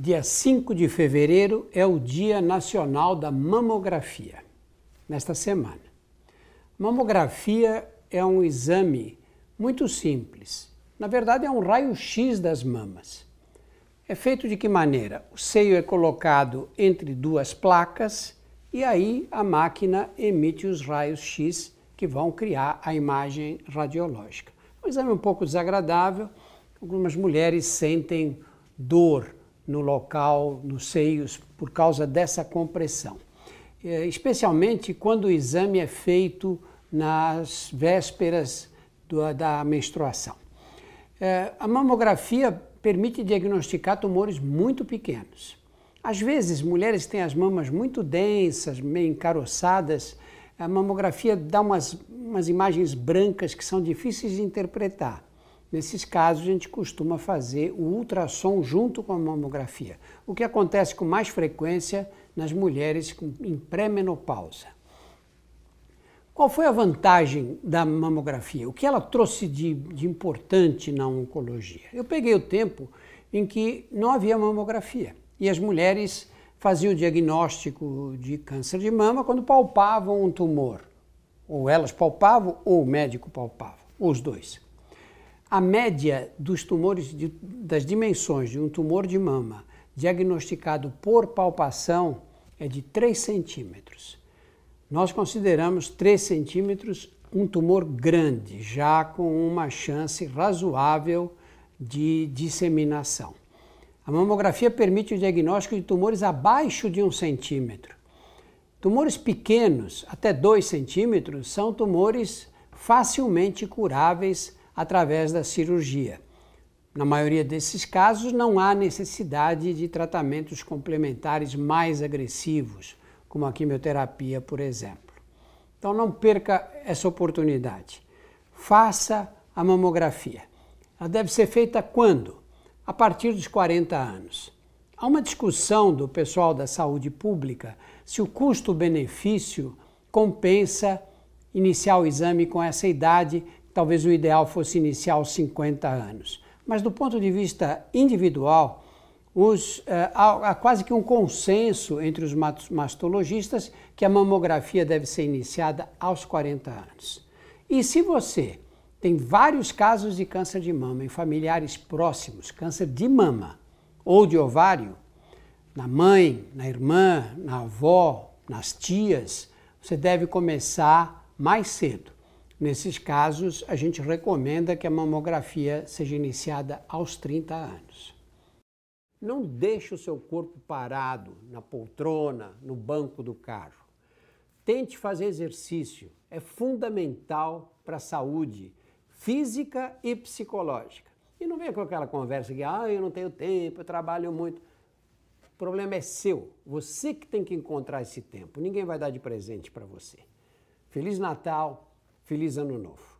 Dia 5 de fevereiro é o Dia Nacional da Mamografia, nesta semana. Mamografia é um exame muito simples. Na verdade, é um raio-x das mamas. É feito de que maneira? O seio é colocado entre duas placas e aí a máquina emite os raios-x que vão criar a imagem radiológica. Um exame um pouco desagradável, algumas mulheres sentem dor no local, nos seios, por causa dessa compressão. É, especialmente quando o exame é feito nas vésperas do, da menstruação. É, a mamografia permite diagnosticar tumores muito pequenos. Às vezes, mulheres têm as mamas muito densas, meio encaroçadas, a mamografia dá umas, umas imagens brancas que são difíceis de interpretar. Nesses casos, a gente costuma fazer o ultrassom junto com a mamografia, o que acontece com mais frequência nas mulheres em pré-menopausa. Qual foi a vantagem da mamografia? O que ela trouxe de, de, importante na oncologia? Eu peguei o tempo em que não havia mamografia e as mulheres faziam o diagnóstico de câncer de mama quando palpavam um tumor. Ou elas palpavam ou o médico palpava, os dois. A média dos tumores, de, das dimensões de um tumor de mama diagnosticado por palpação é de 3 centímetros. Nós consideramos 3 centímetros um tumor grande, já com uma chance razoável de disseminação. A mamografia permite o diagnóstico de tumores abaixo de um centímetro. Tumores pequenos, até 2 centímetros, são tumores facilmente curáveis através da cirurgia. Na maioria desses casos, não há necessidade de tratamentos complementares mais agressivos, como a quimioterapia, por exemplo. Então, não perca essa oportunidade. Faça a mamografia. Ela deve ser feita quando? A partir dos 40 anos. Há uma discussão do pessoal da saúde pública se o custo-benefício compensa iniciar o exame com essa idade, talvez o ideal fosse iniciar aos 50 anos. Mas do ponto de vista individual, os, eh, há, há quase que um consenso entre os mastologistas que a mamografia deve ser iniciada aos 40 anos. E se você tem vários casos de câncer de mama em familiares próximos, câncer de mama ou de ovário, na mãe, na irmã, na avó, nas tias, você deve começar mais cedo. Nesses casos, a gente recomenda que a mamografia seja iniciada aos 30 anos. Não deixe o seu corpo parado na poltrona, no banco do carro. Tente fazer exercício, é fundamental para a saúde física e psicológica. E não venha com aquela conversa que, ah, eu não tenho tempo, eu trabalho muito. O problema é seu, você que tem que encontrar esse tempo, ninguém vai dar de presente para você. Feliz Natal, Feliz Ano Novo.